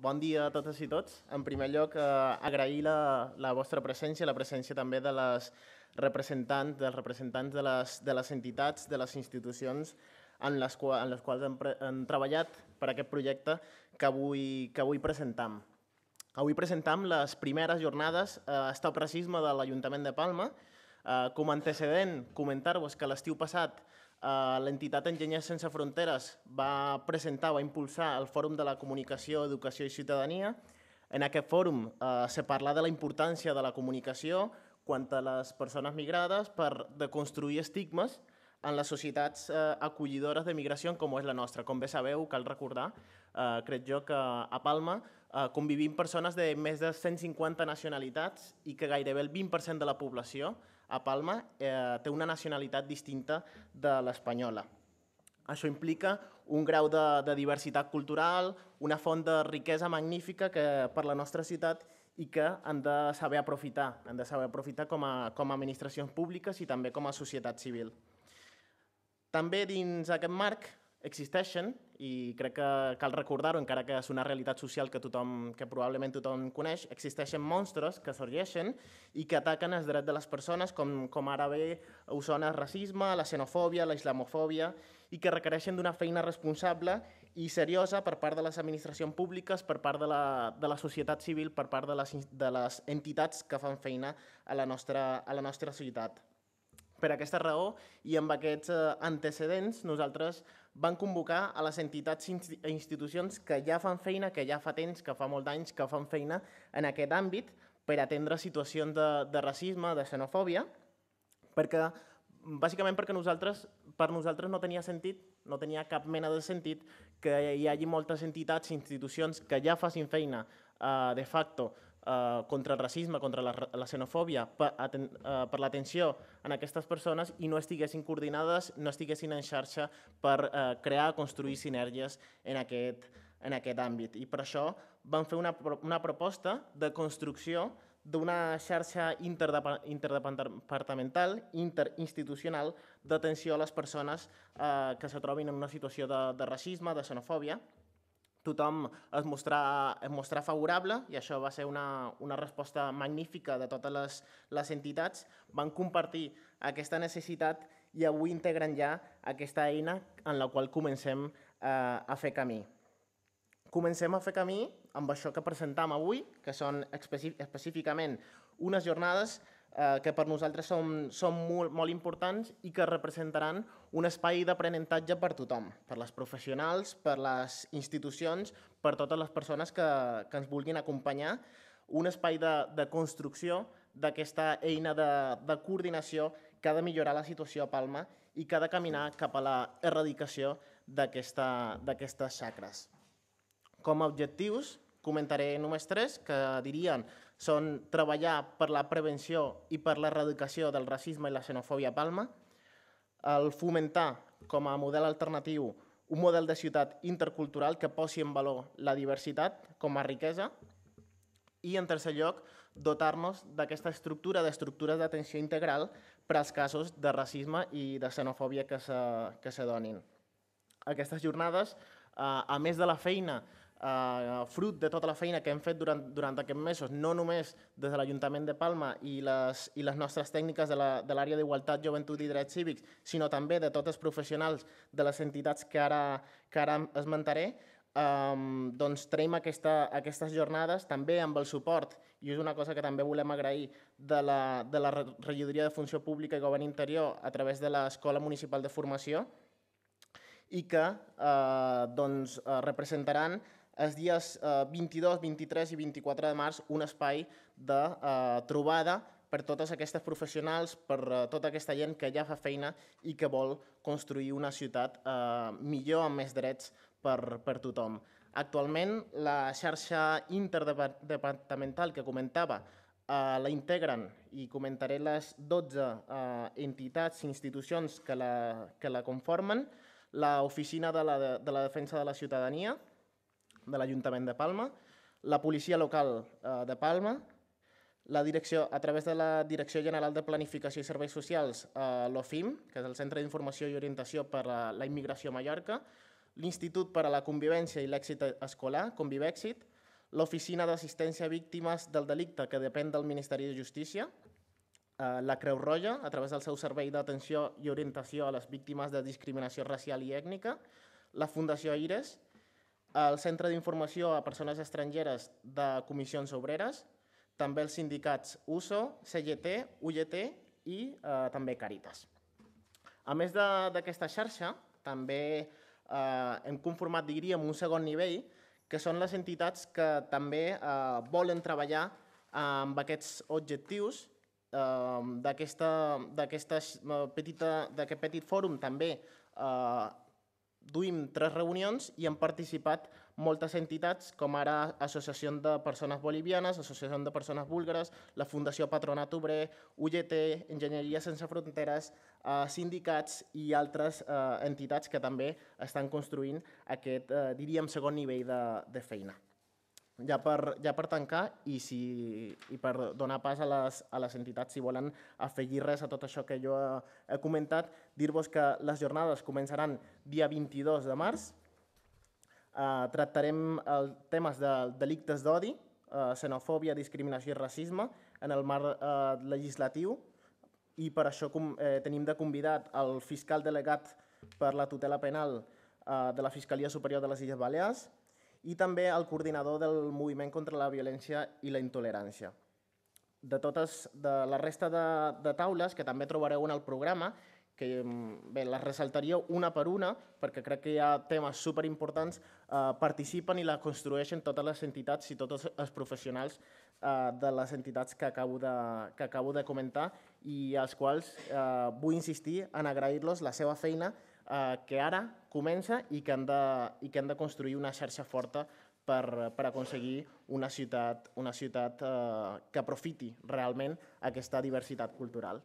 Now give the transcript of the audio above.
Bon dia a totes i tots. En primer lloc, eh, agrair la, la vostra presència, la presència també de les representants, dels representants de les, de les entitats, de les institucions en les, qual, en les quals hem, hem treballat per aquest projecte que avui, que avui presentam. Avui presentam les primeres jornades eh, Estat Racisme de l'Ajuntament de Palma, Eh, com a antecedent, comentar-vos que l'estiu passat eh, l'entitat Enginyers Sense Fronteres va presentar, va impulsar el Fòrum de la Comunicació, Educació i Ciutadania. En aquest fòrum eh, se parla de la importància de la comunicació quant a les persones migrades per deconstruir estigmes en les societats eh, acollidores de migració com és la nostra. Com bé sabeu, cal recordar, eh, crec jo, que a Palma Eh, convivint convivim persones de més de 150 nacionalitats i que gairebé el 20% de la població a Palma eh, té una nacionalitat distinta de l'espanyola. Això implica un grau de, de diversitat cultural, una font de riquesa magnífica que per la nostra ciutat i que han de saber aprofitar, han de saber aprofitar com a, com a administracions públiques i també com a societat civil. També dins aquest marc existeixen i crec que cal recordar-ho, encara que és una realitat social que, tothom, que probablement tothom coneix, existeixen monstres que sorgeixen i que ataquen els drets de les persones, com, com ara bé ho sona el racisme, la xenofòbia, la islamofòbia, i que requereixen d'una feina responsable i seriosa per part de les administracions públiques, per part de la, de la societat civil, per part de les, de les entitats que fan feina a la nostra, a la nostra ciutat. Per aquesta raó i amb aquests eh, antecedents, nosaltres van convocar a les entitats i institucions que ja fan feina, que ja fa temps, que fa molt d'anys que fan feina en aquest àmbit per atendre situacions de, de racisme, de xenofòbia, perquè, bàsicament perquè nosaltres, per nosaltres no tenia sentit, no tenia cap mena de sentit que hi hagi moltes entitats i institucions que ja facin feina eh, de facto Eh, contra el racisme, contra la, la xenofòbia, per, aten, eh, per l'atenció en aquestes persones i no estiguessin coordinades, no estiguessin en xarxa per eh, crear, construir sinergies en aquest, en aquest àmbit. I per això vam fer una, una proposta de construcció d'una xarxa interdepartamental, interinstitucional, d'atenció a les persones eh, que se trobin en una situació de, de racisme, de xenofòbia, tothom es mostrà, es mostrà favorable i això va ser una, una resposta magnífica de totes les, les entitats. Van compartir aquesta necessitat i avui integren ja aquesta eina en la qual comencem eh, a fer camí. Comencem a fer camí amb això que presentam avui, que són específicament unes jornades eh, que per nosaltres són, són molt, molt importants i que representaran un espai d'aprenentatge per tothom, per les professionals, per les institucions, per totes les persones que, que ens vulguin acompanyar, un espai de, de construcció d'aquesta eina de, de coordinació que ha de millorar la situació a Palma i que ha de caminar cap a la erradicació d'aquestes xacres. Com a objectius, comentaré només tres que dirien són treballar per la prevenció i per l'erradicació del racisme i la xenofòbia a Palma, el fomentar com a model alternatiu un model de ciutat intercultural que posi en valor la diversitat com a riquesa i, en tercer lloc, dotar-nos d'aquesta estructura d'estructures d'atenció integral per als casos de racisme i de xenofòbia que se, que se donin. Aquestes jornades, eh, a més de la feina eh, fruit de tota la feina que hem fet durant, durant aquests mesos, no només des de l'Ajuntament de Palma i les, i les nostres tècniques de l'àrea d'Igualtat, Joventut i Drets Cívics, sinó també de tots els professionals de les entitats que ara, que ara esmentaré, Um, doncs traiem aquesta, aquestes jornades també amb el suport, i és una cosa que també volem agrair, de la, de la Regidoria de Funció Pública i Govern Interior a través de l'Escola Municipal de Formació, i que eh, doncs, eh, representaran els dies eh, 22, 23 i 24 de març un espai de eh, trobada per totes aquestes professionals, per eh, tota aquesta gent que ja fa feina i que vol construir una ciutat eh, millor, amb més drets per, per tothom. Actualment, la xarxa interdepartamental que comentava eh, la integren i comentaré les 12 eh, entitats i institucions que la, que la conformen, l'Oficina de, la, de la Defensa de la Ciutadania, de l'Ajuntament de Palma, la Policia Local eh, de Palma, la direcció, a través de la Direcció General de Planificació i Serveis Socials, eh, l'OFIM, que és el Centre d'Informació i Orientació per a la Immigració a Mallorca, l'Institut per a la Convivència i l'Èxit Escolar, Convivèxit, l'Oficina d'Assistència a Víctimes del Delicte, que depèn del Ministeri de Justícia, eh, la Creu Roja, a través del seu Servei d'Atenció i Orientació a les Víctimes de Discriminació Racial i Ètnica, la Fundació Aires, el Centre d'Informació a Persones Estrangeres de Comissions Obreres, també els sindicats USO, CGT, e UGT e i eh, també Caritas. A més d'aquesta xarxa, també eh, hem conformat, diríem, un segon nivell, que són les entitats que també eh, volen treballar amb aquests objectius eh, eh d'aquest petit fòrum també eh, duim tres reunions i han participat moltes entitats, com ara Associació de Persones Bolivianes, Associació de Persones Búlgares, la Fundació Patronat Obrer, UGT, Enginyeria Sense Fronteres, eh, sindicats i altres eh, entitats que també estan construint aquest, eh, diríem, segon nivell de, de feina ja per, ja per tancar i, si, i per donar pas a les, a les entitats, si volen afegir res a tot això que jo he, he comentat, dir-vos que les jornades començaran dia 22 de març, eh, tractarem el, temes de delictes d'odi, eh, xenofòbia, discriminació i racisme en el marc eh, legislatiu i per això com, eh, tenim de convidat el fiscal delegat per la tutela penal eh, de la Fiscalia Superior de les Illes Balears, i també el coordinador del Moviment contra la Violència i la Intolerància. De totes de la resta de, de taules, que també trobareu en el programa, que mm, bé, les ressaltaria una per una, perquè crec que hi ha temes superimportants, eh, participen i la construeixen totes les entitats i tots els professionals eh, de les entitats que acabo de, que acabo de comentar i als quals eh, vull insistir en agrair-los la seva feina, eh, que ara comença i que, han de, i que han de construir una xarxa forta per, per aconseguir una ciutat, una ciutat eh, que aprofiti realment aquesta diversitat cultural.